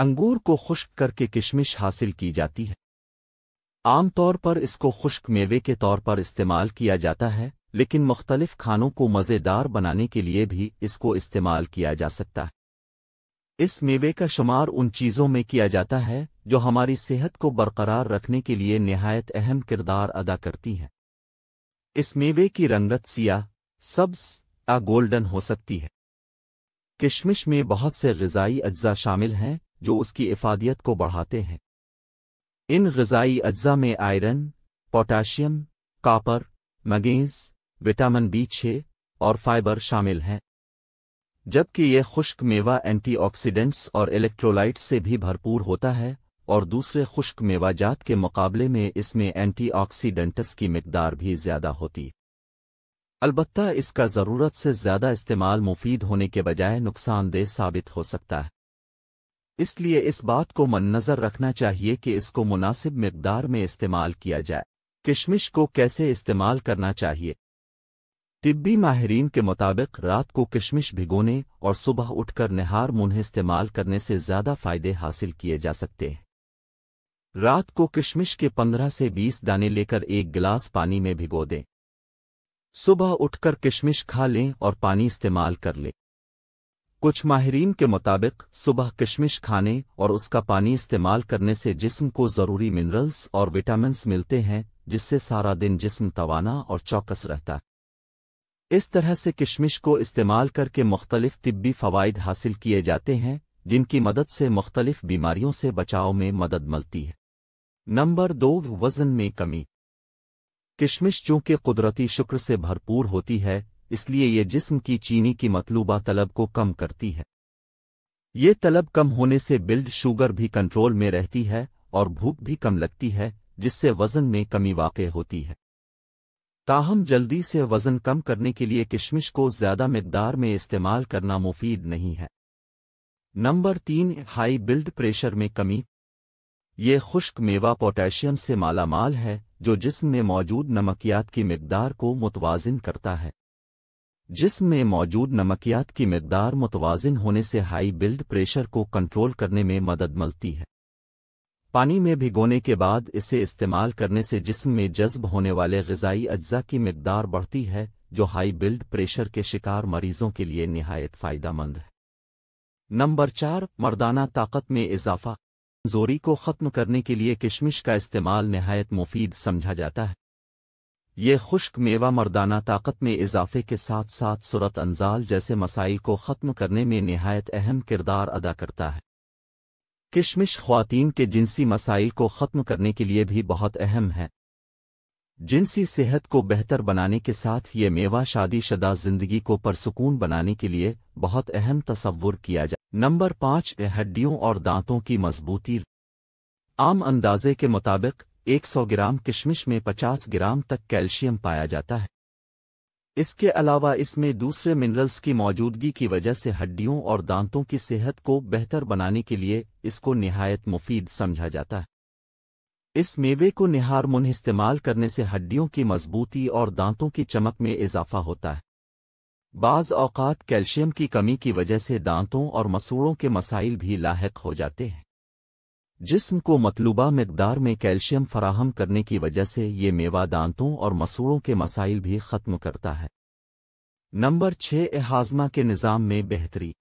अंगूर को खुश्क करके किशमिश हासिल की जाती है आमतौर पर इसको खुश्क मेवे के तौर पर इस्तेमाल किया जाता है लेकिन मुख्तलिफ खानों को मज़ेदार बनाने के लिए भी इसको इस्तेमाल किया जा सकता है इस मेवे का शुमार उन चीज़ों में किया जाता है जो हमारी सेहत को बरकरार रखने के लिए नहायत अहम किरदार अदा करती हैं इस मेवे की रंगत सिया सब्स या गोल्डन हो सकती है किशमिश में बहुत से गजाई अज्जा शामिल हैं जो उसकी इफादियत को बढ़ाते हैं इन गजाई अज्जा में आयरन पोटाशियम कापर मगेज विटामिन बी छे और फाइबर शामिल हैं जबकि यह खुश्क मेवा एंटीऑक्सीडेंट्स और इलेक्ट्रोलाइट से भी भरपूर होता है और दूसरे खुश्क मेवाजात के मुकाबले में इसमें एंटीऑक्सीडेंट्स की मकदार भी ज़्यादा होती अलबत्ता इसका ज़रूरत से ज़्यादा इस्तेमाल मुफीद होने के बजाय नुकसानदेह साबित हो सकता है इसलिए इस बात को मद्नज़र रखना चाहिए कि इसको मुनासिब मकदार में इस्तेमाल किया जाए किशमिश को कैसे इस्तेमाल करना चाहिए तिब्बी माहरीन के मुताबिक रात को किशमिश भिगोने और सुबह उठकर नहार मुन्ह इस्तेमाल करने से ज़्यादा फ़ायदे हासिल किए जा सकते हैं रात को किशमिश के 15 से 20 दाने लेकर एक गिलास पानी में भिगो दें सुबह उठकर किशमिश खा लें और पानी इस्तेमाल कर लें कुछ माहरीन के मुताबिक सुबह किशमिश खाने और उसका पानी इस्तेमाल करने से जिस्म को ज़रूरी मिनरल्स और विटामिन्स मिलते हैं जिससे सारा दिन जिस्म तवाना और चौकस रहता है इस तरह से किशमिश को इस्तेमाल करके मुख्तलिफ तिब्बी फ़वाद हासिल किए जाते हैं जिनकी मदद से मुख्तलिफ बीमारियों से बचाव में मदद मिलती है नंबर दो वज़न में कमी किशमिश चूंकि कुदरती शुक्र से भरपूर होती है इसलिए ये जिस्म की चीनी की मतलूबा तलब को कम करती है ये तलब कम होने से बिल्ड शुगर भी कंट्रोल में रहती है और भूख भी कम लगती है जिससे वजन में कमी वाक़ होती है ताहम जल्दी से वजन कम करने के लिए किशमिश को ज्यादा मकदार में इस्तेमाल करना मुफीद नहीं है नंबर तीन हाई बिल्ड प्रेशर में कमी ये खुश्क मेवा पोटेशियम से मालामाल है जो जिस्म में मौजूद नमकियात की मकदार को मुतवाजन करता है जिसम में मौजूद नमकियात की मकदार मुतवाजन होने से हाई बिल्ड प्रेशर को कंट्रोल करने में मदद मिलती है पानी में भिगोने के बाद इसे इस्तेमाल करने से जिस्म में जज्ब होने वाले गजाई अज्जा की मकदार बढ़ती है जो हाई बिल्ड प्रेशर के शिकार मरीजों के लिए नहायत फ़ायदामंद है नंबर चार मर्दाना ताकत में इजाफा जोरी को ख़त्म करने के लिए किशमिश का इस्तेमाल नहायत मुफीद समझा जाता है ये खुश्क मेवा मर्दाना ताकत में इजाफे के साथ साथ सूरत अनजाल जैसे मसाइल को ख़त्म करने में नहायत अहम किरदार अदा करता है किशमिश खुवान के जिनसी मसाइल को ख़त्म करने के लिए भी बहुत अहम है जिनसी सेहत को बेहतर बनाने के साथ ये मेवा शादीशुदा जिंदगी को परसकून बनाने के लिए बहुत अहम तस्वुर किया जाए नंबर पाँच हड्डियों और दांतों की मजबूती आम अंदाजे के मुताबिक 100 ग्राम किशमिश में 50 ग्राम तक कैल्शियम पाया जाता है इसके अलावा इसमें दूसरे मिनरल्स की मौजूदगी की वजह से हड्डियों और दांतों की सेहत को बेहतर बनाने के लिए इसको नहायत मुफीद समझा जाता है इस मेवे को निहार मुन इस्तेमाल करने से हड्डियों की मजबूती और दांतों की चमक में इजाफा होता है बाज़ अवकात कैल्शियम की कमी की वजह से दांतों और मसूड़ों के मसाइल भी लाक हो जाते हैं जिस्म को मतलूबा मकदार में कैल्शियम फराहम करने की वजह से ये मेवा दांतों और मसूड़ों के मसाइल भी ख़त्म करता है नंबर छः हाजमा के निज़ाम में बेहतरी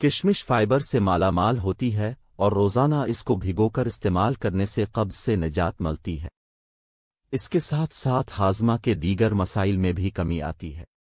किशमिश फाइबर से मालामाल होती है और रोज़ाना इसको भिगोकर इस्तेमाल करने से कब्ज से निजात मिलती है इसके साथ साथ हाजमा के दीगर मसाइल में भी कमी आती है